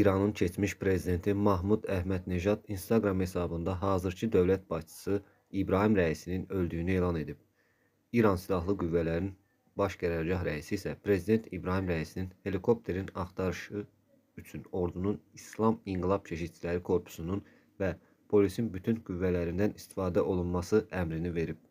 İranın keçmiş prezidenti Mahmud Əhməd Nejad Instagram hesabında hazırki dövlət başçısı İbrahim Rəisinin öldüyünü elan edib. İran Silahlı Qüvvələrinin baş qərargah rəisi isə prezident İbrahim Rəisinin helikopterin axtarışı üçün ordunun İslam İnqilab Keşikçiləri Korpusunun və polisin bütün qüvvələrindən istifadə olunması əmrini verib.